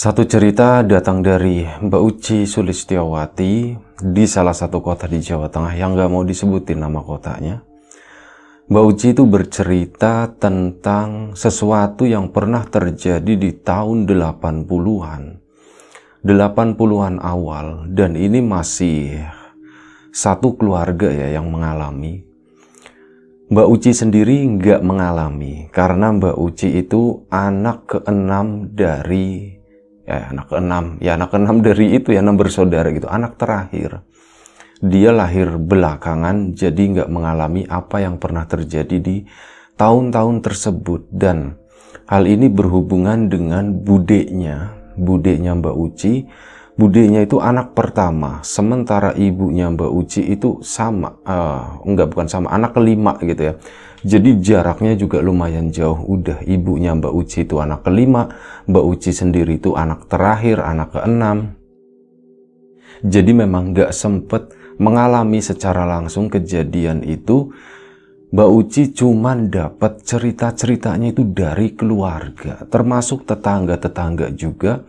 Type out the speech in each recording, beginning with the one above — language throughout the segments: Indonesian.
Satu cerita datang dari Mbak Uci Sulistiawati di salah satu kota di Jawa Tengah yang gak mau disebutin nama kotanya. Mbak Uci itu bercerita tentang sesuatu yang pernah terjadi di tahun 80-an. 80-an awal dan ini masih satu keluarga ya yang mengalami. Mbak Uci sendiri nggak mengalami karena Mbak Uci itu anak keenam dari ya anak keenam ya anak keenam dari itu ya enam bersaudara gitu anak terakhir dia lahir belakangan jadi nggak mengalami apa yang pernah terjadi di tahun-tahun tersebut dan hal ini berhubungan dengan budenya budenya Mbak Uci budenya itu anak pertama sementara ibunya Mbak Uci itu sama uh, enggak bukan sama anak kelima gitu ya jadi jaraknya juga lumayan jauh. Udah ibunya Mbak Uci itu anak kelima, Mbak Uci sendiri itu anak terakhir, anak keenam. Jadi memang gak sempet mengalami secara langsung kejadian itu. Mbak Uci cuma dapat cerita-ceritanya itu dari keluarga, termasuk tetangga-tetangga juga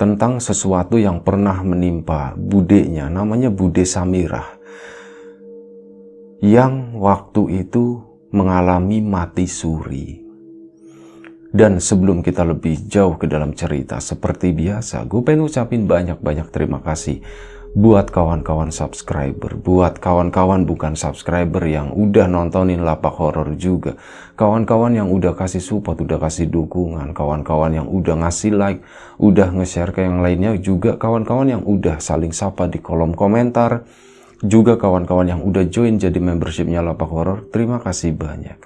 tentang sesuatu yang pernah menimpa budenya, namanya Bude Samirah yang waktu itu mengalami mati suri. Dan sebelum kita lebih jauh ke dalam cerita, seperti biasa, gue pengen ucapin banyak-banyak terima kasih buat kawan-kawan subscriber, buat kawan-kawan bukan subscriber yang udah nontonin lapak horor juga, kawan-kawan yang udah kasih support, udah kasih dukungan, kawan-kawan yang udah ngasih like, udah nge-share ke yang lainnya juga, kawan-kawan yang udah saling sapa di kolom komentar, juga kawan-kawan yang udah join jadi membershipnya Lapak Horor. Terima kasih banyak.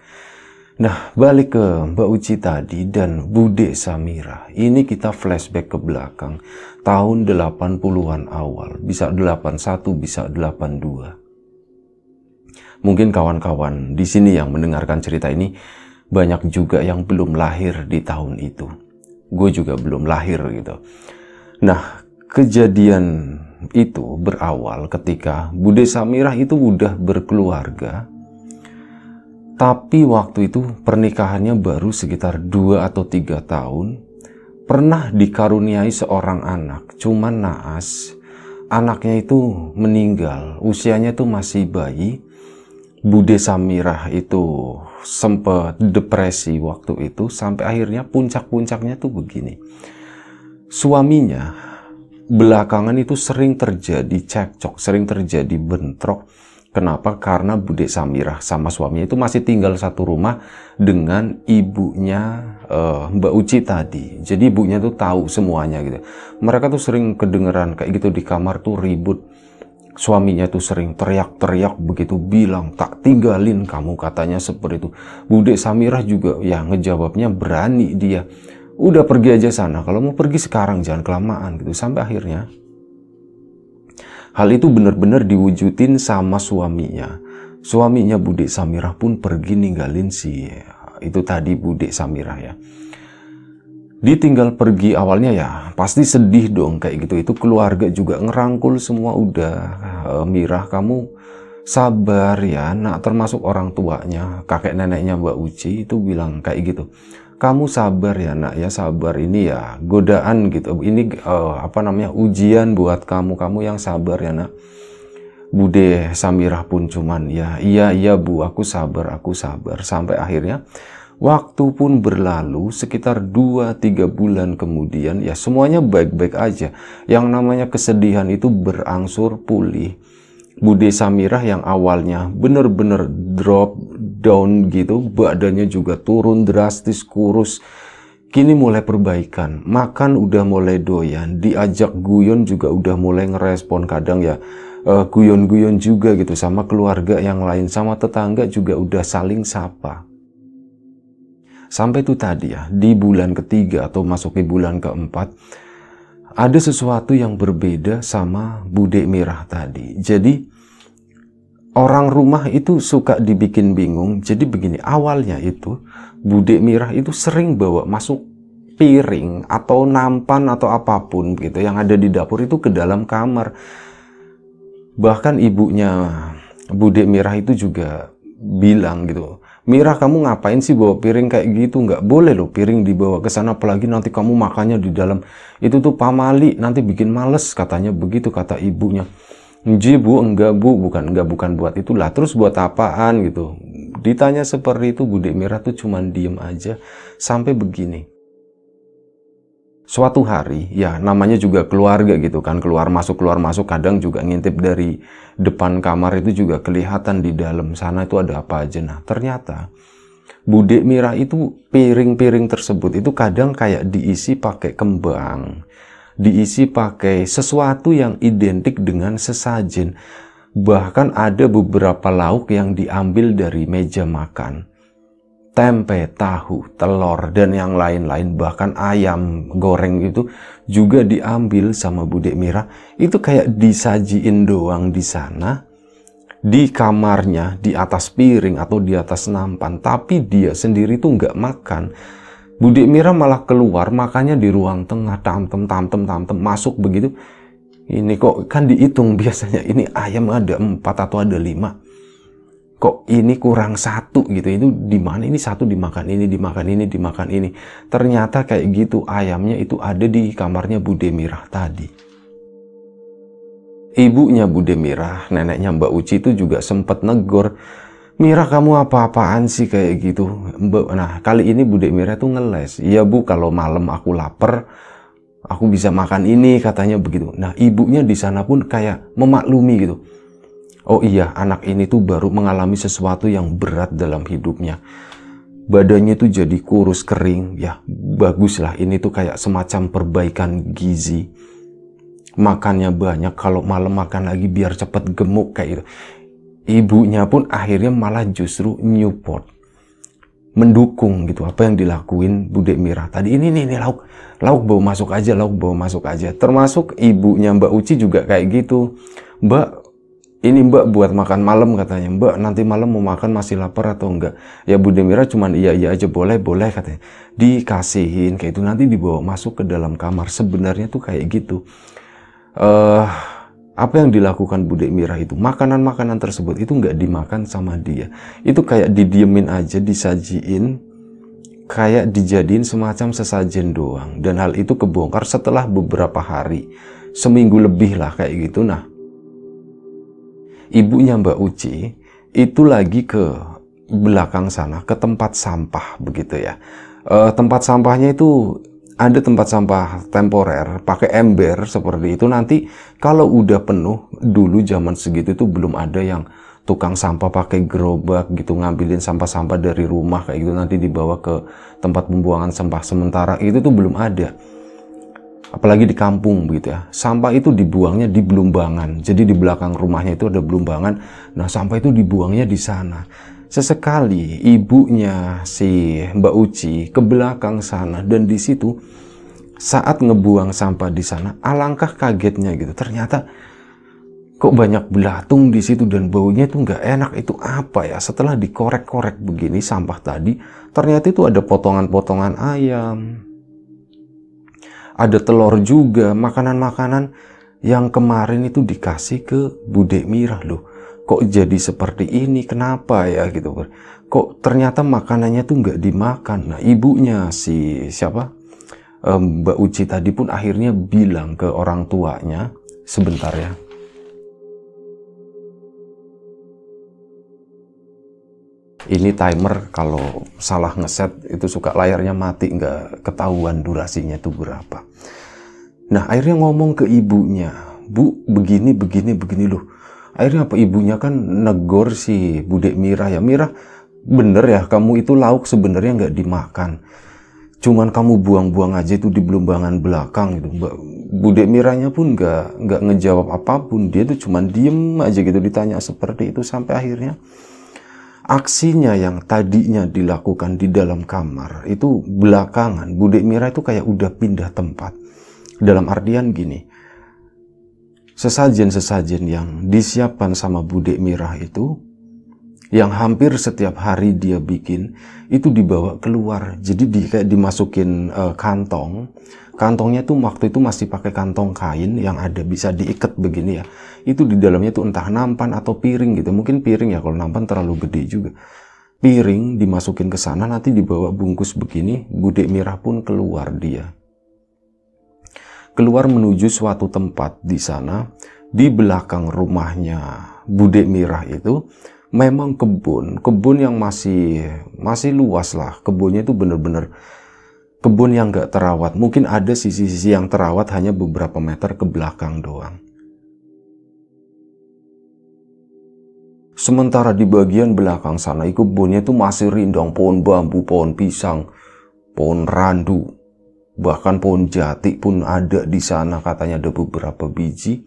Nah, balik ke Mbak Uci tadi dan Bude Samira. Ini kita flashback ke belakang. Tahun 80-an awal. Bisa 81, bisa 82. Mungkin kawan-kawan di sini yang mendengarkan cerita ini banyak juga yang belum lahir di tahun itu. Gue juga belum lahir gitu. Nah, kejadian itu berawal ketika Bude Samirah itu udah berkeluarga tapi waktu itu pernikahannya baru sekitar 2 atau tiga tahun pernah dikaruniai seorang anak cuman naas anaknya itu meninggal usianya itu masih bayi Bude Samirah itu sempat depresi waktu itu sampai akhirnya puncak-puncaknya tuh begini suaminya belakangan itu sering terjadi cekcok, sering terjadi bentrok. Kenapa? Karena Bude Samirah sama suaminya itu masih tinggal satu rumah dengan ibunya uh, Mbak Uci tadi. Jadi ibunya tuh tahu semuanya gitu. Mereka tuh sering kedengeran kayak gitu di kamar tuh ribut. Suaminya tuh sering teriak-teriak begitu bilang tak tinggalin kamu katanya seperti itu. Bude Samirah juga ya ngejawabnya berani dia udah pergi aja sana. Kalau mau pergi sekarang jangan kelamaan gitu. Sampai akhirnya hal itu benar-benar diwujudin sama suaminya. Suaminya Budi Samirah pun pergi ninggalin si itu tadi Budi Samirah ya. Ditinggal pergi awalnya ya pasti sedih dong kayak gitu. Itu keluarga juga ngerangkul semua udah eh, Mirah kamu sabar ya nak termasuk orang tuanya kakek neneknya Mbak Uci itu bilang kayak gitu kamu sabar ya nak ya sabar ini ya godaan gitu ini uh, apa namanya ujian buat kamu kamu yang sabar ya nak Bude Samirah pun cuman ya iya iya bu aku sabar aku sabar sampai akhirnya waktu pun berlalu sekitar 2-3 bulan kemudian ya semuanya baik-baik aja yang namanya kesedihan itu berangsur pulih Bude Samirah yang awalnya benar benar drop down gitu, badannya juga turun drastis kurus. Kini mulai perbaikan, makan udah mulai doyan, diajak guyon juga udah mulai ngerespon kadang ya eh, guyon-guyon uh, juga gitu sama keluarga yang lain, sama tetangga juga udah saling sapa. Sampai itu tadi ya, di bulan ketiga atau masuk ke bulan keempat, ada sesuatu yang berbeda sama budek merah tadi. Jadi orang rumah itu suka dibikin bingung. Jadi begini, awalnya itu Bude Mirah itu sering bawa masuk piring atau nampan atau apapun gitu yang ada di dapur itu ke dalam kamar. Bahkan ibunya Bude Mirah itu juga bilang gitu, Mirah kamu ngapain sih bawa piring kayak gitu? Nggak boleh loh piring dibawa ke sana apalagi nanti kamu makannya di dalam. Itu tuh pamali nanti bikin males katanya begitu kata ibunya. Nji bu, enggak bu, bukan enggak bukan buat itulah. Terus buat apaan gitu? Ditanya seperti itu Budek Mira tuh cuman diem aja sampai begini. Suatu hari, ya namanya juga keluarga gitu kan, keluar masuk keluar masuk kadang juga ngintip dari depan kamar itu juga kelihatan di dalam sana itu ada apa aja. Nah ternyata Budek Mira itu piring-piring tersebut itu kadang kayak diisi pakai kembang diisi pakai sesuatu yang identik dengan sesajen. Bahkan ada beberapa lauk yang diambil dari meja makan. Tempe, tahu, telur, dan yang lain-lain. Bahkan ayam goreng itu juga diambil sama Budek Mira. Itu kayak disajiin doang di sana di kamarnya, di atas piring atau di atas nampan, tapi dia sendiri tuh nggak makan. Budi Mira malah keluar, makanya di ruang tengah tamtem tamtem tamtem masuk begitu. Ini kok kan dihitung biasanya ini ayam ada empat atau ada lima. Kok ini kurang satu gitu? Itu di mana ini satu dimakan ini dimakan ini dimakan ini. Ternyata kayak gitu ayamnya itu ada di kamarnya Bude Mirah tadi. Ibunya Bude Mirah, neneknya Mbak Uci itu juga sempat negor Mira kamu apa-apaan sih kayak gitu? Nah kali ini Bude Mira tuh ngeles. Iya bu kalau malam aku lapar, aku bisa makan ini katanya begitu. Nah ibunya di sana pun kayak memaklumi gitu. Oh iya anak ini tuh baru mengalami sesuatu yang berat dalam hidupnya. Badannya tuh jadi kurus kering ya baguslah ini tuh kayak semacam perbaikan gizi makannya banyak kalau malam makan lagi biar cepet gemuk kayak gitu ibunya pun akhirnya malah justru nyupot, mendukung gitu apa yang dilakuin Bude Mira tadi ini nih, ini lauk lauk bawa masuk aja lauk bawa masuk aja termasuk ibunya Mbak Uci juga kayak gitu Mbak ini mbak buat makan malam katanya mbak nanti malam mau makan masih lapar atau enggak ya Budek Mira cuman iya iya aja boleh boleh katanya dikasihin kayak itu nanti dibawa masuk ke dalam kamar sebenarnya tuh kayak gitu eh uh, apa yang dilakukan Bude Mira itu makanan-makanan tersebut itu nggak dimakan sama dia itu kayak didiemin aja disajiin kayak dijadiin semacam sesajen doang dan hal itu kebongkar setelah beberapa hari seminggu lebih lah kayak gitu nah ibunya Mbak Uci itu lagi ke belakang sana ke tempat sampah begitu ya e, tempat sampahnya itu ada tempat sampah temporer pakai ember seperti itu nanti kalau udah penuh dulu zaman segitu itu belum ada yang tukang sampah pakai gerobak gitu ngambilin sampah-sampah dari rumah kayak gitu nanti dibawa ke tempat pembuangan sampah sementara itu tuh belum ada apalagi di kampung gitu ya sampah itu dibuangnya di belumbangan jadi di belakang rumahnya itu ada belumbangan nah sampah itu dibuangnya di sana Sesekali ibunya si Mbak Uci ke belakang sana dan di situ saat ngebuang sampah di sana alangkah kagetnya gitu. Ternyata kok banyak belatung di situ dan baunya itu nggak enak itu apa ya setelah dikorek-korek begini sampah tadi ternyata itu ada potongan-potongan ayam ada telur juga makanan-makanan yang kemarin itu dikasih ke Bude Mirah loh kok jadi seperti ini kenapa ya gitu kok ternyata makanannya tuh nggak dimakan nah ibunya si siapa Mbak Uci tadi pun akhirnya bilang ke orang tuanya sebentar ya ini timer kalau salah ngeset itu suka layarnya mati nggak ketahuan durasinya itu berapa nah akhirnya ngomong ke ibunya bu begini begini begini loh akhirnya apa ibunya kan negor si Budek Mirah ya Mirah bener ya kamu itu lauk sebenarnya nggak dimakan cuman kamu buang-buang aja itu di belumbangan belakang gitu Budek Mirahnya pun nggak nggak ngejawab apapun dia tuh cuman diem aja gitu ditanya seperti itu sampai akhirnya aksinya yang tadinya dilakukan di dalam kamar itu belakangan Budek Mira itu kayak udah pindah tempat dalam artian gini sesajen-sesajen yang disiapkan sama budek Mirah itu yang hampir setiap hari dia bikin itu dibawa keluar jadi di kayak dimasukin uh, kantong kantongnya tuh waktu itu masih pakai kantong kain yang ada bisa diikat begini ya itu di dalamnya tuh entah nampan atau piring gitu mungkin piring ya kalau nampan terlalu gede juga piring dimasukin ke sana nanti dibawa bungkus begini budek mirah pun keluar dia keluar menuju suatu tempat di sana. Di belakang rumahnya Bude Mirah itu memang kebun, kebun yang masih masih luas lah. Kebunnya itu bener-bener kebun yang gak terawat. Mungkin ada sisi-sisi yang terawat hanya beberapa meter ke belakang doang. Sementara di bagian belakang sana, kebunnya itu masih rindang pohon bambu, pohon pisang, pohon randu, bahkan pohon jati pun ada di sana katanya ada beberapa biji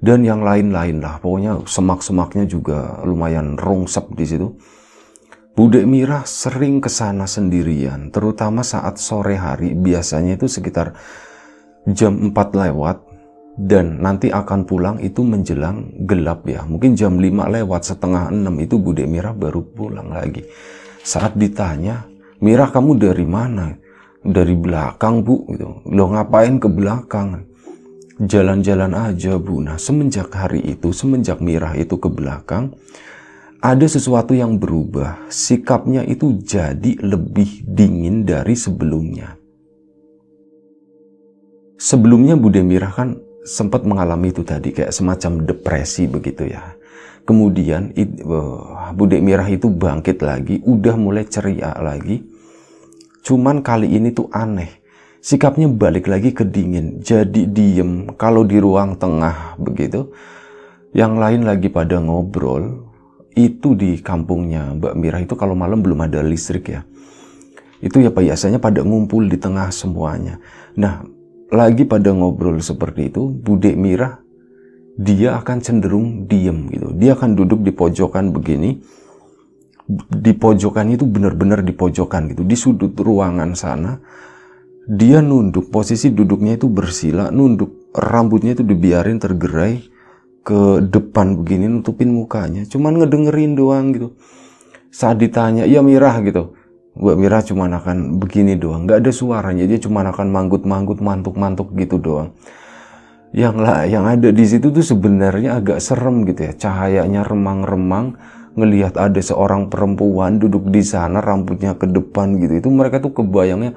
dan yang lain-lain lah pokoknya semak-semaknya juga lumayan rongsep di situ Budek Mira sering ke sana sendirian terutama saat sore hari biasanya itu sekitar jam 4 lewat dan nanti akan pulang itu menjelang gelap ya mungkin jam 5 lewat setengah 6 itu Budek Mira baru pulang lagi saat ditanya Mira kamu dari mana dari belakang bu gitu lo ngapain ke belakang jalan-jalan aja bu nah semenjak hari itu semenjak mirah itu ke belakang ada sesuatu yang berubah sikapnya itu jadi lebih dingin dari sebelumnya sebelumnya Bu Demirah kan sempat mengalami itu tadi kayak semacam depresi begitu ya kemudian eh, Bu Mirah itu bangkit lagi udah mulai ceria lagi Cuman kali ini tuh aneh. Sikapnya balik lagi ke dingin, jadi diem kalau di ruang tengah begitu. Yang lain lagi pada ngobrol, itu di kampungnya Mbak Mira itu kalau malam belum ada listrik ya. Itu ya biasanya pada ngumpul di tengah semuanya. Nah, lagi pada ngobrol seperti itu, Budek Mira dia akan cenderung diem gitu. Dia akan duduk di pojokan begini, di pojokan itu benar-benar di pojokan gitu di sudut ruangan sana dia nunduk posisi duduknya itu bersila nunduk rambutnya itu dibiarin tergerai ke depan begini nutupin mukanya cuman ngedengerin doang gitu saat ditanya ya Mirah gitu Mbak Mirah cuman akan begini doang nggak ada suaranya dia cuman akan manggut-manggut mantuk-mantuk gitu doang yang lah yang ada di situ tuh sebenarnya agak serem gitu ya cahayanya remang-remang ngelihat ada seorang perempuan duduk di sana rambutnya ke depan gitu itu mereka tuh kebayangnya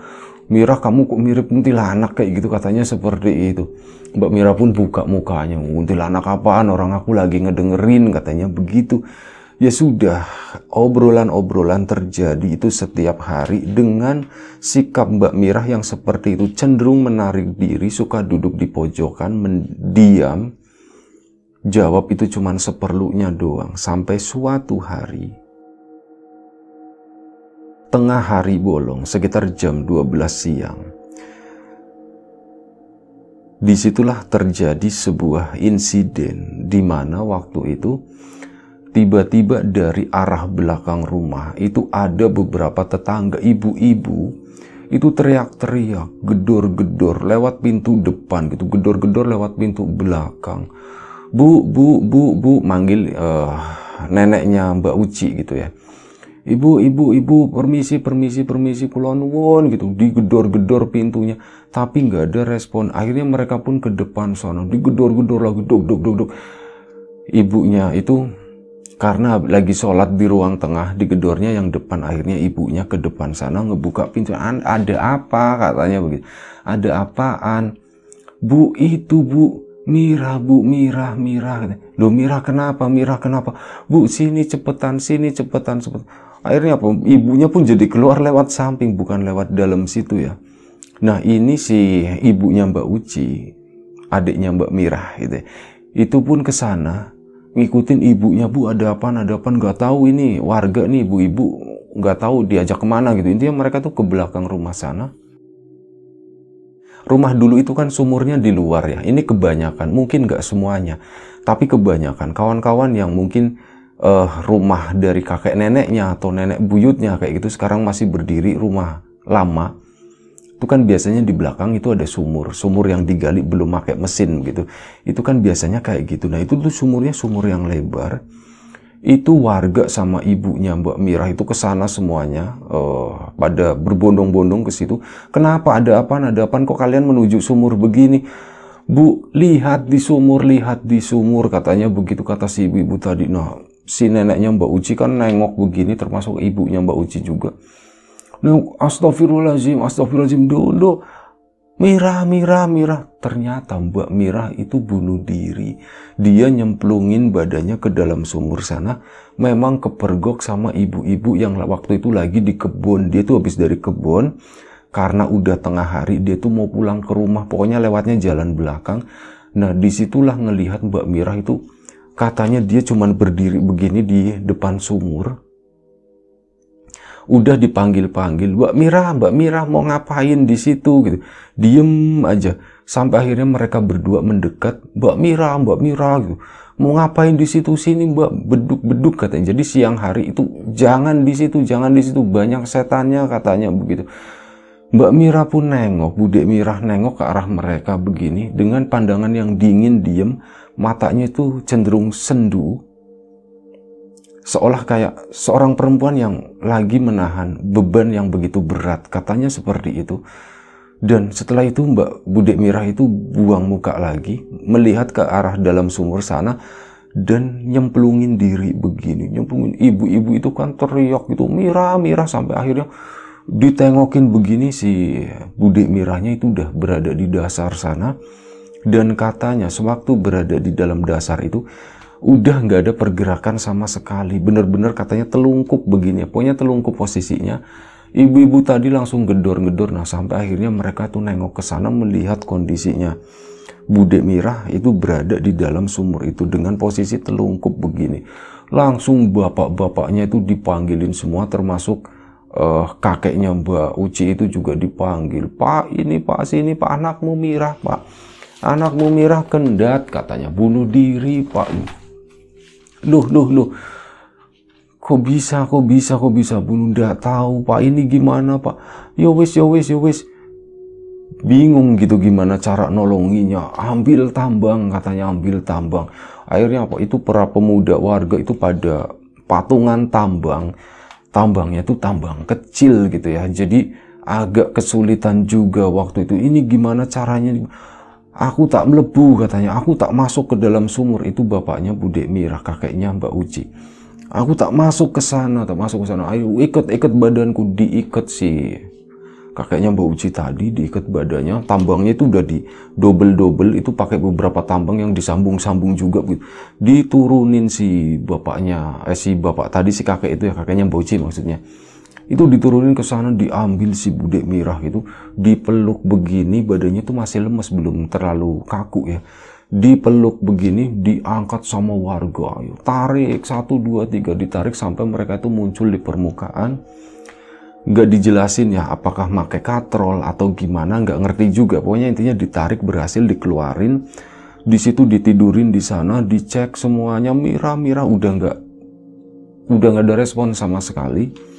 Mira kamu kok mirip kuntilanak kayak gitu katanya seperti itu Mbak Mira pun buka mukanya oh, kuntilanak apaan orang aku lagi ngedengerin katanya begitu ya sudah obrolan-obrolan terjadi itu setiap hari dengan sikap Mbak Mirah yang seperti itu cenderung menarik diri suka duduk di pojokan mendiam jawab itu cuma seperlunya doang sampai suatu hari tengah hari bolong sekitar jam 12 siang disitulah terjadi sebuah insiden di mana waktu itu tiba-tiba dari arah belakang rumah itu ada beberapa tetangga ibu-ibu itu teriak-teriak, gedor-gedor lewat pintu depan gitu, gedor-gedor lewat pintu belakang bu bu bu bu manggil uh, neneknya Mbak Uci gitu ya ibu ibu ibu permisi permisi permisi pulau nuwun gitu digedor-gedor pintunya tapi nggak ada respon akhirnya mereka pun ke depan sana digedor-gedor lagi duk duk duk duk ibunya itu karena lagi sholat di ruang tengah digedornya yang depan akhirnya ibunya ke depan sana ngebuka pintu ada apa katanya begitu ada apaan bu itu bu Mira bu Mira Mira lo Mira kenapa Mira kenapa bu sini cepetan sini cepetan cepetan akhirnya apa ibunya pun jadi keluar lewat samping bukan lewat dalam situ ya nah ini si ibunya Mbak Uci adiknya Mbak Mira gitu itu pun kesana, sana ngikutin ibunya bu ada apa ada apa nggak tahu ini warga nih bu ibu nggak tahu diajak kemana gitu intinya mereka tuh ke belakang rumah sana rumah dulu itu kan sumurnya di luar ya. Ini kebanyakan, mungkin nggak semuanya, tapi kebanyakan kawan-kawan yang mungkin uh, rumah dari kakek neneknya atau nenek buyutnya kayak gitu sekarang masih berdiri rumah lama itu kan biasanya di belakang itu ada sumur sumur yang digali belum pakai mesin gitu itu kan biasanya kayak gitu nah itu tuh sumurnya sumur yang lebar itu warga sama ibunya Mbak Mirah itu ke sana semuanya uh, pada berbondong-bondong ke situ. Kenapa ada apa ada apa kok kalian menuju sumur begini? Bu, lihat di sumur, lihat di sumur katanya begitu kata si ibu-ibu tadi. Nah, si neneknya Mbak Uci kan nengok begini termasuk ibunya Mbak Uci juga. Nah, astaghfirullahaladzim, astagfirullahaladzim, dulu Mirah, Mirah, Mirah. Ternyata Mbak Mirah itu bunuh diri. Dia nyemplungin badannya ke dalam sumur sana. Memang kepergok sama ibu-ibu yang waktu itu lagi di kebun. Dia tuh habis dari kebun. Karena udah tengah hari dia tuh mau pulang ke rumah. Pokoknya lewatnya jalan belakang. Nah disitulah ngelihat Mbak Mirah itu katanya dia cuman berdiri begini di depan sumur udah dipanggil-panggil, Mbak Mira, Mbak Mira mau ngapain di situ gitu. Diem aja sampai akhirnya mereka berdua mendekat, Mbak Mira, Mbak Mira gitu. Mau ngapain di situ sini, Mbak? Beduk-beduk katanya. Jadi siang hari itu jangan di situ, jangan di situ banyak setannya katanya begitu. Mbak Mira pun nengok, Bude Mira nengok ke arah mereka begini dengan pandangan yang dingin diem, matanya itu cenderung sendu, seolah kayak seorang perempuan yang lagi menahan beban yang begitu berat katanya seperti itu dan setelah itu Mbak Budek Mirah itu buang muka lagi melihat ke arah dalam sumur sana dan nyemplungin diri begini nyemplungin ibu-ibu itu kan teriak gitu Mirah Mirah sampai akhirnya ditengokin begini si Budek Mirahnya itu udah berada di dasar sana dan katanya sewaktu berada di dalam dasar itu udah nggak ada pergerakan sama sekali. Bener-bener katanya telungkup begini. Pokoknya telungkup posisinya. Ibu-ibu tadi langsung gedor-gedor. Nah sampai akhirnya mereka tuh nengok ke sana melihat kondisinya. Bude Mirah itu berada di dalam sumur itu dengan posisi telungkup begini. Langsung bapak-bapaknya itu dipanggilin semua termasuk uh, kakeknya Mbak Uci itu juga dipanggil. Pak ini, Pak sini, Pak anakmu Mirah, Pak. Anakmu Mirah kendat katanya bunuh diri, Pak. Loh, loh, loh. Kok bisa, kok bisa, kok bisa. Bunuh ndak tahu, Pak. Ini gimana, Pak? Yo ya wes yo ya wes yo ya wes Bingung gitu gimana cara nolonginya. Ambil tambang, katanya ambil tambang. Akhirnya apa? Itu para pemuda warga itu pada patungan tambang. Tambangnya itu tambang kecil gitu ya. Jadi agak kesulitan juga waktu itu. Ini gimana caranya? Aku tak melebu katanya, aku tak masuk ke dalam sumur itu bapaknya Bude Mirah, kakeknya Mbak Uci. Aku tak masuk ke sana, tak masuk ke sana. Ayo ikut-ikut badanku diikat sih. Kakeknya Mbak Uci tadi diikat badannya, tambangnya itu udah di dobel-dobel itu pakai beberapa tambang yang disambung-sambung juga gitu. Diturunin si bapaknya, eh si bapak tadi si kakek itu ya kakeknya Mbak Uci maksudnya itu diturunin ke sana diambil si budek mirah gitu dipeluk begini badannya tuh masih lemes belum terlalu kaku ya dipeluk begini diangkat sama warga ayo tarik satu dua tiga ditarik sampai mereka itu muncul di permukaan nggak dijelasin ya apakah pakai katrol atau gimana nggak ngerti juga pokoknya intinya ditarik berhasil dikeluarin di situ ditidurin di sana dicek semuanya mira mira udah nggak udah nggak ada respon sama sekali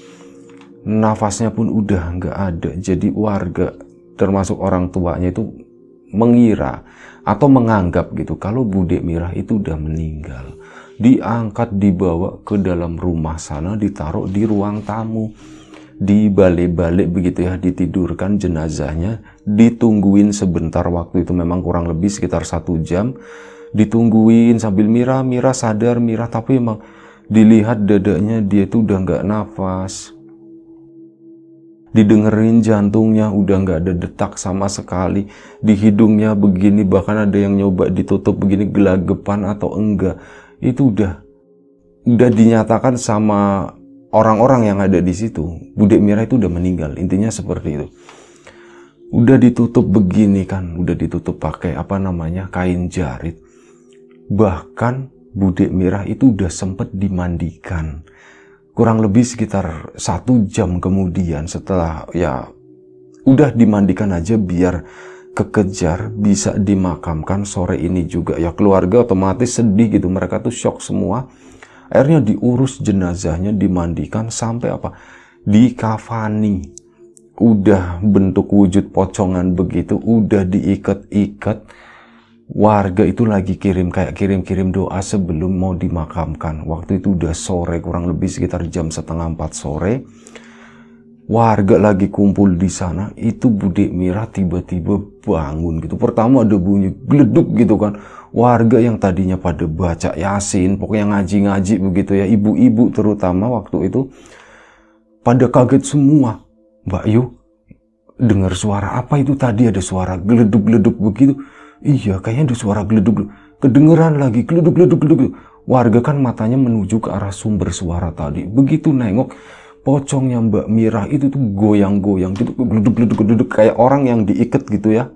nafasnya pun udah nggak ada jadi warga termasuk orang tuanya itu mengira atau menganggap gitu kalau Bude Mirah itu udah meninggal diangkat dibawa ke dalam rumah sana ditaruh di ruang tamu dibalik-balik begitu ya ditidurkan jenazahnya ditungguin sebentar waktu itu memang kurang lebih sekitar satu jam ditungguin sambil Mirah-Mirah sadar Mirah, tapi emang dilihat dadanya dia itu udah nggak nafas didengerin jantungnya udah nggak ada detak sama sekali di hidungnya begini bahkan ada yang nyoba ditutup begini gelagapan atau enggak itu udah udah dinyatakan sama orang-orang yang ada di situ Budek Mira itu udah meninggal intinya seperti itu udah ditutup begini kan udah ditutup pakai apa namanya kain jarit bahkan Budek Mira itu udah sempet dimandikan kurang lebih sekitar satu jam kemudian setelah ya udah dimandikan aja biar kekejar bisa dimakamkan sore ini juga ya keluarga otomatis sedih gitu mereka tuh shock semua akhirnya diurus jenazahnya dimandikan sampai apa di kafani udah bentuk wujud pocongan begitu udah diikat-ikat warga itu lagi kirim kayak kirim-kirim doa sebelum mau dimakamkan. Waktu itu udah sore kurang lebih sekitar jam setengah empat sore. Warga lagi kumpul di sana itu budek Mira tiba-tiba bangun gitu. Pertama ada bunyi geleduk gitu kan. Warga yang tadinya pada baca Yasin, pokoknya ngaji-ngaji begitu ya, ibu-ibu terutama waktu itu pada kaget semua. Mbak Yu dengar suara apa itu tadi ada suara geleduk-geleduk begitu Iya, kayaknya ada suara geleduk. Kedengeran lagi, geleduk, geleduk, geleduk. Warga kan matanya menuju ke arah sumber suara tadi. Begitu nengok, pocongnya Mbak Mira itu tuh goyang-goyang gitu, geleduk, geleduk, geleduk. Kayak orang yang diikat gitu ya.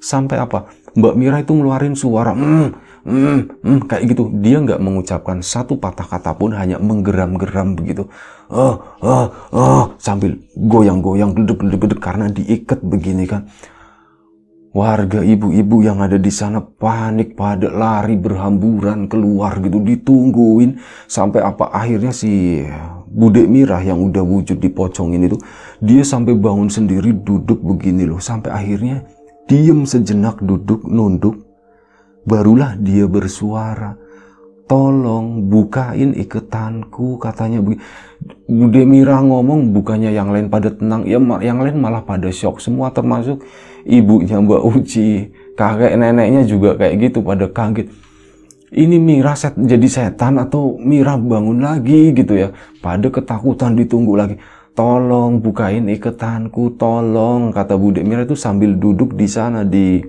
Sampai apa? Mbak Mira itu ngeluarin suara, mm, mm, mm, kayak gitu. Dia nggak mengucapkan satu patah kata pun, hanya menggeram-geram begitu. Uh, uh, uh, sambil goyang-goyang, geleduk, geleduk, karena diikat begini kan. Warga ibu-ibu yang ada di sana panik pada lari berhamburan keluar gitu ditungguin sampai apa akhirnya si Bude Mirah yang udah wujud di pocong ini tuh dia sampai bangun sendiri duduk begini loh sampai akhirnya diem sejenak duduk nunduk barulah dia bersuara tolong bukain iketanku katanya Bude Mira ngomong bukannya yang lain pada tenang ya yang lain malah pada shock semua termasuk ibunya Mbak Uci kakek neneknya juga kayak gitu pada kaget ini Mira set, jadi setan atau Mira bangun lagi gitu ya pada ketakutan ditunggu lagi tolong bukain iketanku tolong kata Bude Mira itu sambil duduk di sana di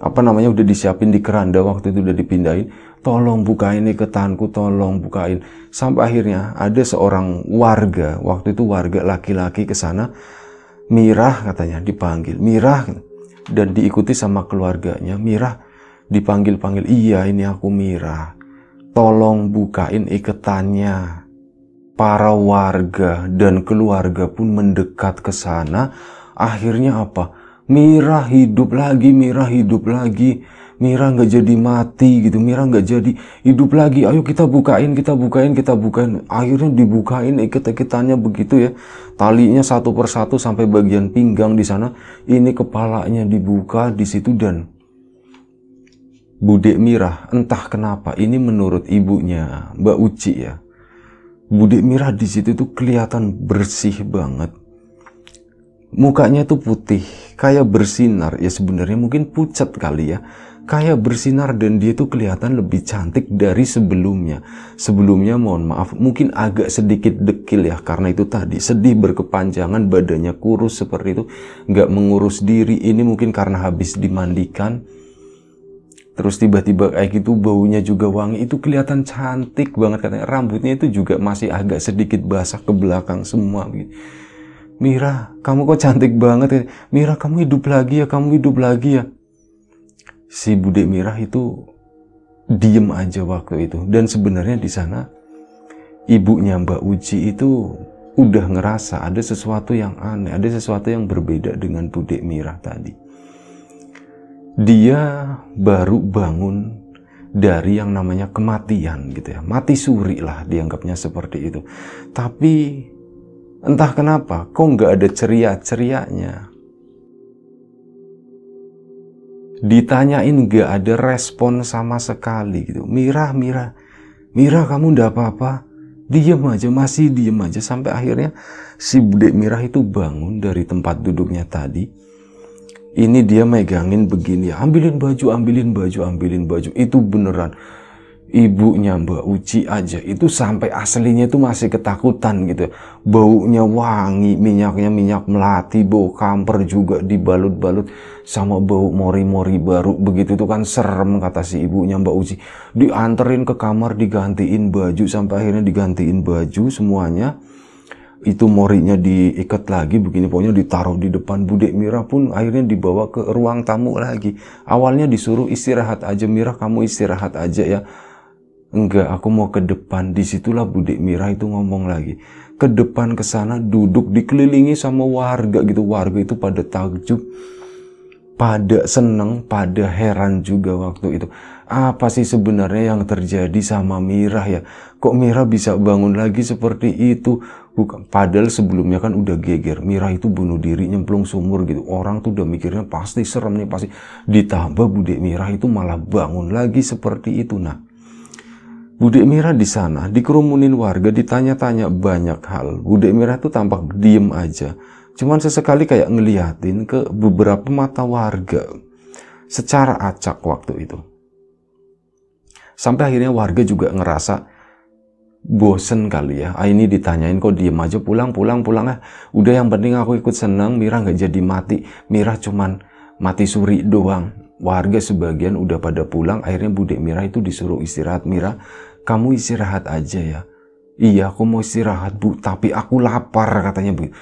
apa namanya udah disiapin di keranda waktu itu udah dipindahin tolong bukain iketanku, tolong bukain. Sampai akhirnya ada seorang warga, waktu itu warga laki-laki ke sana, Mirah katanya dipanggil, Mirah dan diikuti sama keluarganya, Mirah dipanggil-panggil, iya ini aku Mirah, tolong bukain iketannya. Para warga dan keluarga pun mendekat ke sana, akhirnya apa? Mirah hidup lagi, Mirah hidup lagi Mira nggak jadi mati gitu, Mira nggak jadi hidup lagi. Ayo kita bukain, kita bukain, kita bukain. Akhirnya dibukain iket-iketannya begitu ya. Talinya satu persatu sampai bagian pinggang di sana. Ini kepalanya dibuka di situ dan Budek Mira entah kenapa ini menurut ibunya Mbak Uci ya. Budek Mira di situ tuh kelihatan bersih banget. Mukanya tuh putih, kayak bersinar ya sebenarnya mungkin pucat kali ya kayak bersinar dan dia tuh kelihatan lebih cantik dari sebelumnya sebelumnya mohon maaf mungkin agak sedikit dekil ya karena itu tadi sedih berkepanjangan badannya kurus seperti itu nggak mengurus diri ini mungkin karena habis dimandikan terus tiba-tiba kayak gitu baunya juga wangi itu kelihatan cantik banget katanya rambutnya itu juga masih agak sedikit basah ke belakang semua gitu Mira, kamu kok cantik banget. Mira, kamu hidup lagi ya, kamu hidup lagi ya. Si Bude Mira itu diem aja waktu itu. Dan sebenarnya di sana ibunya Mbak Uci itu udah ngerasa ada sesuatu yang aneh, ada sesuatu yang berbeda dengan Bude Mira tadi. Dia baru bangun dari yang namanya kematian gitu ya. Mati suri lah dianggapnya seperti itu. Tapi Entah kenapa, kok nggak ada ceria-cerianya. Ditanyain nggak ada respon sama sekali gitu. Mirah, mirah, mirah, kamu ndak apa-apa. Diem aja, masih diem aja. Sampai akhirnya si budek mirah itu bangun dari tempat duduknya tadi. Ini dia megangin begini, ambilin baju, ambilin baju, ambilin baju. Itu beneran ibunya Mbak Uci aja itu sampai aslinya itu masih ketakutan gitu baunya wangi minyaknya minyak melati bau kamper juga dibalut-balut sama bau mori-mori baru begitu tuh kan serem kata si ibunya Mbak Uci dianterin ke kamar digantiin baju sampai akhirnya digantiin baju semuanya itu morinya diikat lagi begini pokoknya ditaruh di depan Bude Mira pun akhirnya dibawa ke ruang tamu lagi awalnya disuruh istirahat aja Mira kamu istirahat aja ya Enggak, aku mau ke depan. Disitulah budik Mira itu ngomong lagi. Ke depan ke sana duduk dikelilingi sama warga gitu. Warga itu pada takjub, pada seneng, pada heran juga waktu itu. Apa sih sebenarnya yang terjadi sama Mira ya? Kok Mira bisa bangun lagi seperti itu? Bukan, padahal sebelumnya kan udah geger. Mira itu bunuh diri nyemplung sumur gitu. Orang tuh udah mikirnya pasti serem nih pasti. Ditambah Bude Mira itu malah bangun lagi seperti itu. Nah, Bude Mira di sana dikerumunin warga, ditanya-tanya banyak hal. Bude Mira tuh tampak diem aja. Cuman sesekali kayak ngeliatin ke beberapa mata warga secara acak waktu itu. Sampai akhirnya warga juga ngerasa bosen kali ya. Ah, ini ditanyain kok diem aja pulang pulang pulang ah. Udah yang penting aku ikut seneng. Mira nggak jadi mati. Mira cuman mati suri doang warga sebagian udah pada pulang akhirnya Bude Mira itu disuruh istirahat Mira kamu istirahat aja ya. Iya, aku mau istirahat, Bu, tapi aku lapar, katanya, Bu.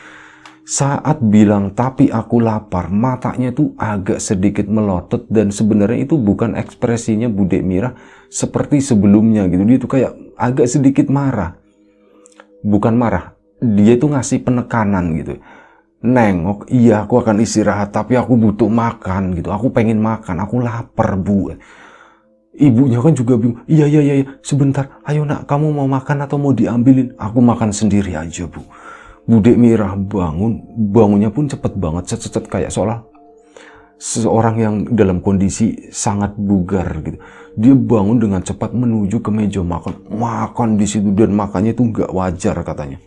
Saat bilang tapi aku lapar, matanya itu agak sedikit melotot dan sebenarnya itu bukan ekspresinya Budek Mira seperti sebelumnya gitu. Dia itu kayak agak sedikit marah. Bukan marah, dia itu ngasih penekanan gitu. Nengok, iya aku akan istirahat tapi aku butuh makan gitu. Aku pengen makan, aku lapar, Bu Ibunya kan juga bingung. Iya, iya, iya, iya, sebentar. Ayo nak, kamu mau makan atau mau diambilin? Aku makan sendiri aja, Bu. Bude merah bangun. Bangunnya pun cepet banget. Cet-cet kayak seolah seorang yang dalam kondisi sangat bugar gitu. Dia bangun dengan cepat menuju ke meja makan. Makan di situ dan makannya itu nggak wajar katanya.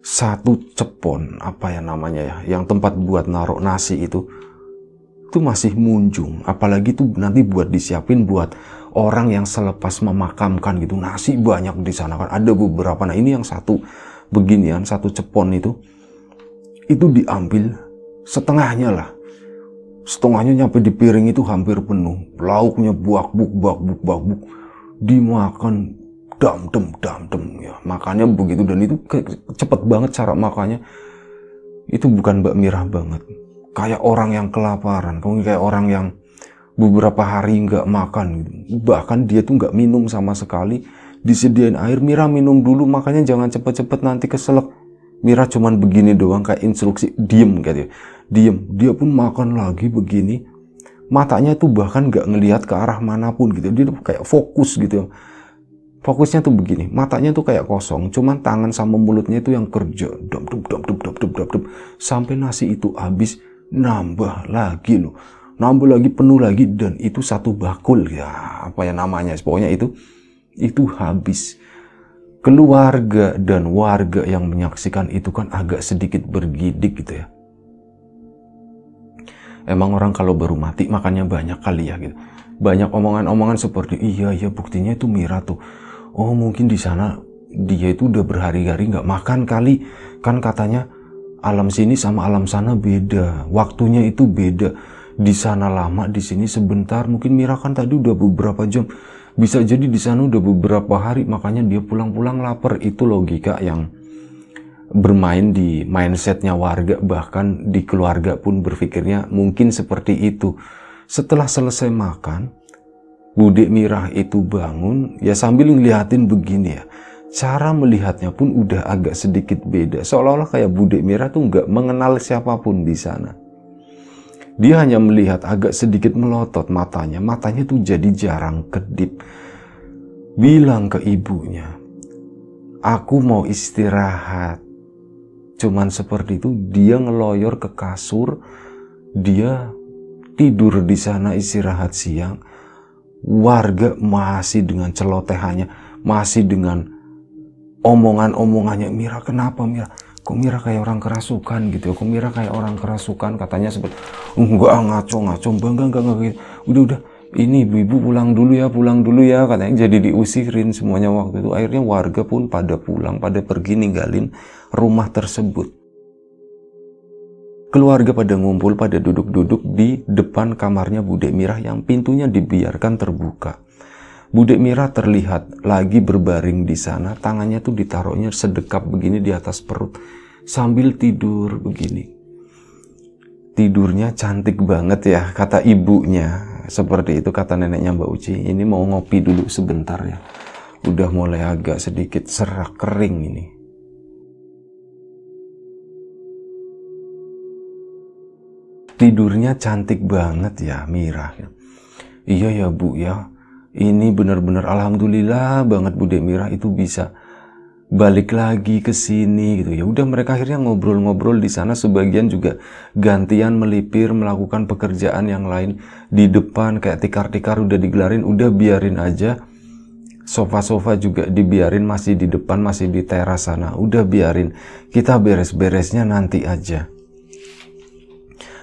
Satu cepon apa ya namanya ya, yang tempat buat naruh nasi itu itu masih munjung. Apalagi itu nanti buat disiapin buat orang yang selepas memakamkan gitu. Nasi banyak di sana kan. Ada beberapa. Nah ini yang satu beginian, satu cepon itu. Itu diambil setengahnya lah. Setengahnya nyampe di piring itu hampir penuh. Lauknya buak-buk, buak-buk, buak-buk. Dimakan dam dem dam dem ya makannya begitu dan itu cepet banget cara makannya itu bukan mbak mirah banget kayak orang yang kelaparan, kemudian kayak orang yang beberapa hari nggak makan gitu. Bahkan dia tuh nggak minum sama sekali, disediain air, Mira minum dulu, makanya jangan cepet-cepet nanti keselak. Mira cuman begini doang kayak instruksi, diem gitu. Diem, dia pun makan lagi begini. Matanya tuh bahkan nggak ngelihat ke arah manapun gitu. Dia tuh kayak fokus gitu. Fokusnya tuh begini, matanya tuh kayak kosong, cuman tangan sama mulutnya itu yang kerja. Dum dum dum dum dum dum dum. Sampai nasi itu habis, nambah lagi loh nambah lagi penuh lagi dan itu satu bakul ya apa ya namanya pokoknya itu itu habis keluarga dan warga yang menyaksikan itu kan agak sedikit bergidik gitu ya emang orang kalau baru mati makannya banyak kali ya gitu banyak omongan-omongan seperti iya iya buktinya itu Mira tuh oh mungkin di sana dia itu udah berhari-hari nggak makan kali kan katanya alam sini sama alam sana beda waktunya itu beda di sana lama di sini sebentar mungkin Mira kan tadi udah beberapa jam bisa jadi di sana udah beberapa hari makanya dia pulang-pulang lapar itu logika yang bermain di mindsetnya warga bahkan di keluarga pun berpikirnya mungkin seperti itu setelah selesai makan budek Mirah itu bangun ya sambil ngeliatin begini ya cara melihatnya pun udah agak sedikit beda. Seolah-olah kayak Bude Mira tuh nggak mengenal siapapun di sana. Dia hanya melihat agak sedikit melotot matanya. Matanya tuh jadi jarang kedip. Bilang ke ibunya, aku mau istirahat. Cuman seperti itu dia ngeloyor ke kasur. Dia tidur di sana istirahat siang warga masih dengan celotehannya, masih dengan omongan-omongannya Mira kenapa Mira kok Mira kayak orang kerasukan gitu ya kok Mira kayak orang kerasukan katanya seperti enggak ngaco ngaco bangga enggak enggak gitu udah udah ini ibu-ibu pulang dulu ya pulang dulu ya katanya jadi diusirin semuanya waktu itu akhirnya warga pun pada pulang pada pergi ninggalin rumah tersebut keluarga pada ngumpul pada duduk-duduk di depan kamarnya Bude Mirah yang pintunya dibiarkan terbuka Bude Mira terlihat lagi berbaring di sana, tangannya tuh ditaruhnya sedekap begini di atas perut sambil tidur begini. Tidurnya cantik banget ya, kata ibunya. Seperti itu kata neneknya Mbak Uci, ini mau ngopi dulu sebentar ya. Udah mulai agak sedikit serak kering ini. Tidurnya cantik banget ya Mira. Iya ya Bu ya, ini benar-benar alhamdulillah banget Bu Demira itu bisa balik lagi ke sini gitu ya udah mereka akhirnya ngobrol-ngobrol di sana sebagian juga gantian melipir melakukan pekerjaan yang lain di depan kayak tikar-tikar udah digelarin udah biarin aja sofa-sofa juga dibiarin masih di depan masih di teras sana udah biarin kita beres-beresnya nanti aja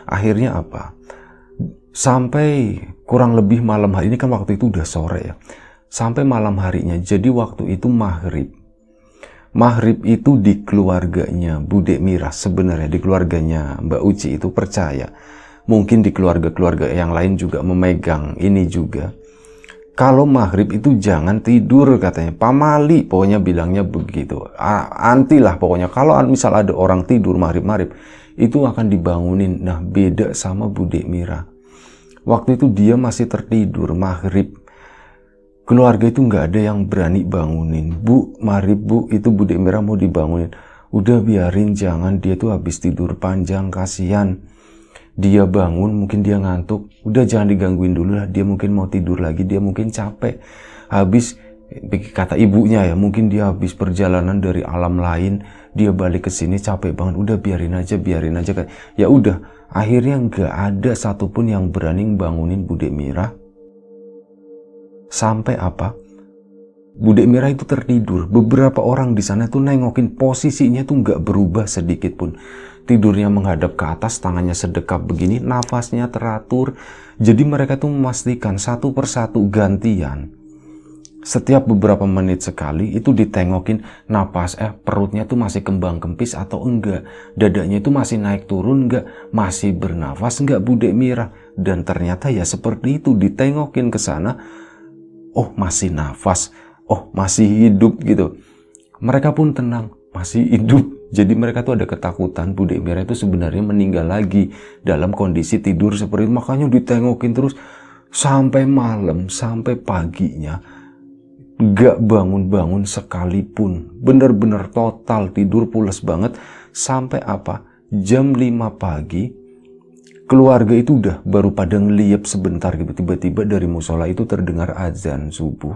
akhirnya apa sampai kurang lebih malam hari ini kan waktu itu udah sore ya sampai malam harinya jadi waktu itu maghrib maghrib itu di keluarganya Bude Mira sebenarnya di keluarganya Mbak Uci itu percaya mungkin di keluarga-keluarga yang lain juga memegang ini juga kalau maghrib itu jangan tidur katanya pamali pokoknya bilangnya begitu anti lah pokoknya kalau misal ada orang tidur maghrib-maghrib itu akan dibangunin nah beda sama Bude Mira Waktu itu dia masih tertidur maghrib. Keluarga itu nggak ada yang berani bangunin. Bu, mari bu, itu Bu Demira mau dibangunin. Udah biarin jangan dia tuh habis tidur panjang kasihan. Dia bangun mungkin dia ngantuk. Udah jangan digangguin dulu lah. Dia mungkin mau tidur lagi. Dia mungkin capek. Habis eh, kata ibunya ya mungkin dia habis perjalanan dari alam lain dia balik ke sini capek banget udah biarin aja biarin aja ya udah akhirnya nggak ada satupun yang berani bangunin Bude Mira. Sampai apa? Bude Mira itu tertidur. Beberapa orang di sana tuh nengokin posisinya tuh nggak berubah sedikit pun. Tidurnya menghadap ke atas, tangannya sedekap begini, nafasnya teratur. Jadi mereka tuh memastikan satu persatu gantian setiap beberapa menit sekali itu ditengokin napas eh perutnya tuh masih kembang kempis atau enggak dadanya itu masih naik turun enggak masih bernafas enggak budek mirah dan ternyata ya seperti itu ditengokin ke sana oh masih nafas oh masih hidup gitu mereka pun tenang masih hidup jadi mereka tuh ada ketakutan budek mirah itu sebenarnya meninggal lagi dalam kondisi tidur seperti itu makanya ditengokin terus sampai malam sampai paginya gak bangun-bangun sekalipun. Bener-bener total tidur pulas banget. Sampai apa? Jam 5 pagi keluarga itu udah baru pada ngeliap sebentar gitu. Tiba-tiba dari musola itu terdengar azan subuh.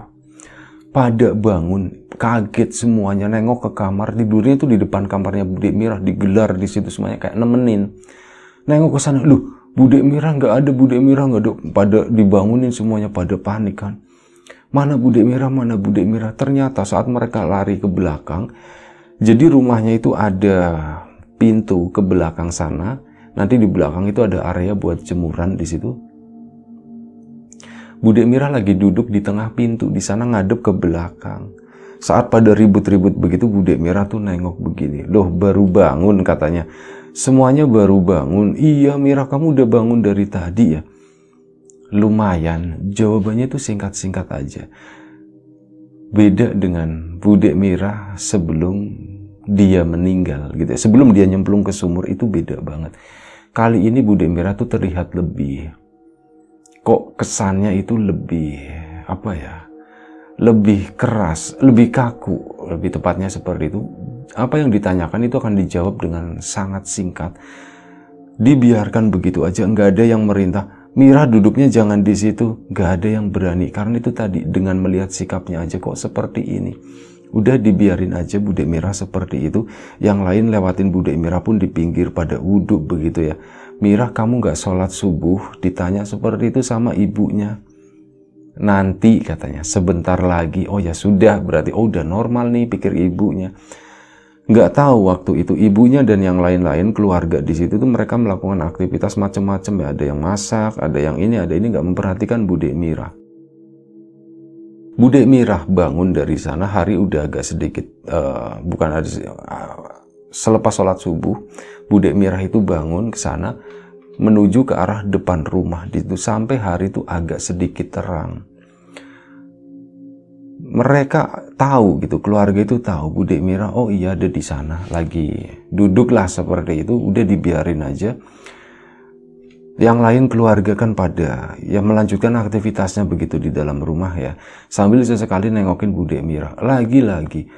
Pada bangun, kaget semuanya, nengok ke kamar, tidurnya itu di depan kamarnya Bude Mirah, digelar di situ semuanya, kayak nemenin. Nengok ke sana, loh, Bude Mirah nggak ada, Bude Mirah nggak ada. Pada dibangunin semuanya, pada panik kan Mana budek Merah, mana budek Merah? Ternyata saat mereka lari ke belakang, jadi rumahnya itu ada pintu ke belakang sana. Nanti di belakang itu ada area buat jemuran di situ. Budek Merah lagi duduk di tengah pintu, di sana ngadep ke belakang. Saat pada ribut-ribut begitu, Budek Merah tuh nengok begini. Loh, baru bangun katanya. Semuanya baru bangun. Iya, Merah kamu udah bangun dari tadi ya lumayan jawabannya itu singkat-singkat aja beda dengan Bude Mira sebelum dia meninggal gitu ya. sebelum dia nyemplung ke sumur itu beda banget kali ini Bude Mira tuh terlihat lebih kok kesannya itu lebih apa ya lebih keras lebih kaku lebih tepatnya seperti itu apa yang ditanyakan itu akan dijawab dengan sangat singkat dibiarkan begitu aja nggak ada yang merintah Mirah duduknya jangan di situ. Gak ada yang berani. Karena itu tadi dengan melihat sikapnya aja kok seperti ini. Udah dibiarin aja Bude Mira seperti itu. Yang lain lewatin Bude Mira pun di pinggir pada uduk begitu ya. Mira kamu gak sholat subuh ditanya seperti itu sama ibunya. Nanti katanya sebentar lagi. Oh ya sudah berarti oh udah normal nih pikir ibunya nggak tahu waktu itu ibunya dan yang lain-lain keluarga di situ tuh mereka melakukan aktivitas macam-macam ya ada yang masak ada yang ini ada ini nggak memperhatikan Bude Mira Bude Mira bangun dari sana hari udah agak sedikit uh, bukan ada uh, eh, selepas sholat subuh Bude Mira itu bangun ke sana menuju ke arah depan rumah di situ sampai hari itu agak sedikit terang mereka tahu gitu keluarga itu tahu Bude Mira oh iya ada di sana lagi duduklah seperti itu udah dibiarin aja yang lain keluarga kan pada ya melanjutkan aktivitasnya begitu di dalam rumah ya sambil sesekali nengokin Bude Mira lagi-lagi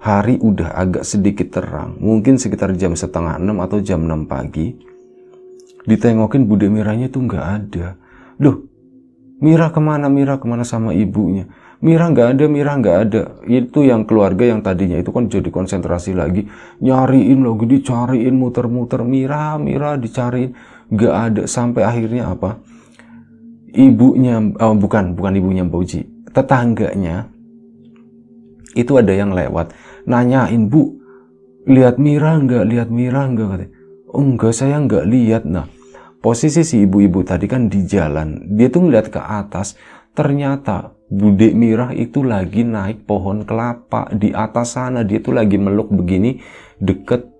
hari udah agak sedikit terang mungkin sekitar jam setengah enam atau jam 6 pagi ditengokin Bude Miranya tuh nggak ada Duh Mira kemana Mira kemana sama ibunya Mira nggak ada, Mira nggak ada. Itu yang keluarga yang tadinya itu kan jadi konsentrasi lagi, nyariin lagi, cariin muter-muter Mira, Mira dicari nggak ada sampai akhirnya apa? Ibunya, oh, bukan, bukan ibunya Mbak Uji, tetangganya itu ada yang lewat, nanyain Bu, lihat Mira nggak, lihat Mira nggak, Oh, enggak, saya nggak lihat. Nah, posisi si ibu-ibu tadi kan di jalan, dia tuh ngeliat ke atas, ternyata Bude Mirah itu lagi naik pohon kelapa di atas sana dia tuh lagi meluk begini deket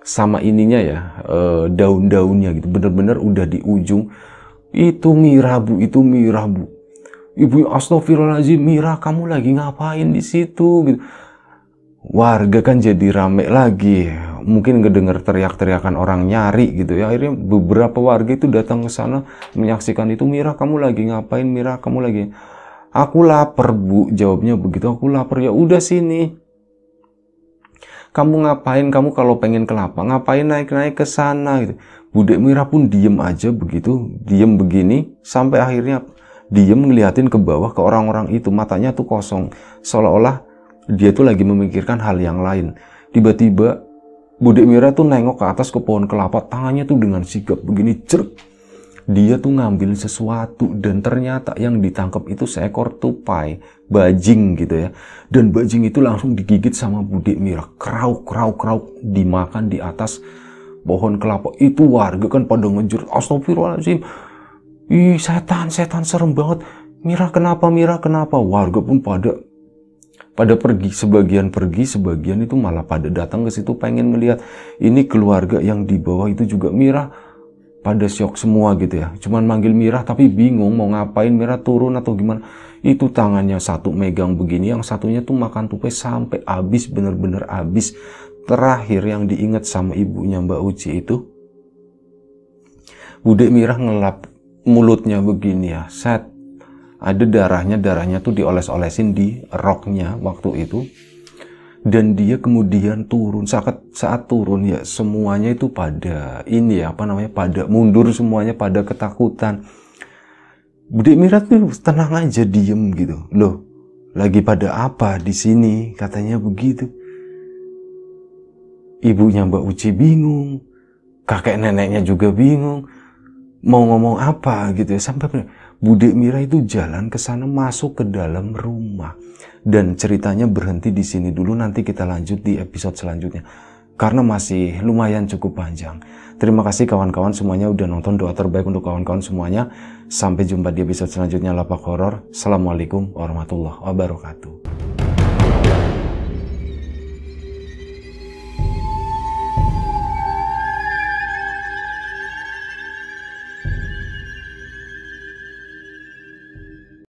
sama ininya ya e, daun-daunnya gitu bener-bener udah di ujung itu Mirah bu itu Mirah bu ibu Astagfirullahaladzim Mirah kamu lagi ngapain di situ gitu warga kan jadi rame lagi mungkin ngedenger teriak-teriakan orang nyari gitu ya akhirnya beberapa warga itu datang ke sana menyaksikan itu Mirah kamu lagi ngapain Mirah kamu lagi Aku lapar, Bu. Jawabnya begitu. Aku lapar. Ya udah sini. Kamu ngapain? Kamu kalau pengen kelapa, ngapain naik-naik ke sana gitu. Budek Mira pun diem aja begitu, diem begini sampai akhirnya diem ngeliatin ke bawah ke orang-orang itu, matanya tuh kosong, seolah-olah dia tuh lagi memikirkan hal yang lain. Tiba-tiba Budek Mira tuh nengok ke atas ke pohon kelapa, tangannya tuh dengan sigap begini jerk dia tuh ngambil sesuatu dan ternyata yang ditangkap itu seekor tupai bajing gitu ya dan bajing itu langsung digigit sama Budi Mira krauk krauk krauk dimakan di atas pohon kelapa itu warga kan pada ngejur astagfirullahaladzim ih setan setan serem banget Mira kenapa Mira kenapa warga pun pada pada pergi sebagian pergi sebagian itu malah pada datang ke situ pengen melihat ini keluarga yang di bawah itu juga Mira pada syok semua gitu ya. Cuman manggil Mira tapi bingung mau ngapain Mira turun atau gimana. Itu tangannya satu megang begini, yang satunya tuh makan tupai sampai habis bener-bener habis. Terakhir yang diingat sama ibunya Mbak Uci itu budek Mira ngelap mulutnya begini ya. Set. Ada darahnya, darahnya tuh dioles-olesin di roknya waktu itu dan dia kemudian turun saat saat turun ya semuanya itu pada ini ya apa namanya pada mundur semuanya pada ketakutan Budi mirat tuh tenang aja diem gitu loh lagi pada apa di sini katanya begitu ibunya Mbak Uci bingung kakek neneknya juga bingung mau ngomong apa gitu ya sampai Bude Mira itu jalan ke sana masuk ke dalam rumah. Dan ceritanya berhenti di sini dulu nanti kita lanjut di episode selanjutnya. Karena masih lumayan cukup panjang. Terima kasih kawan-kawan semuanya udah nonton doa terbaik untuk kawan-kawan semuanya. Sampai jumpa di episode selanjutnya Lapak Horor. Assalamualaikum warahmatullahi wabarakatuh.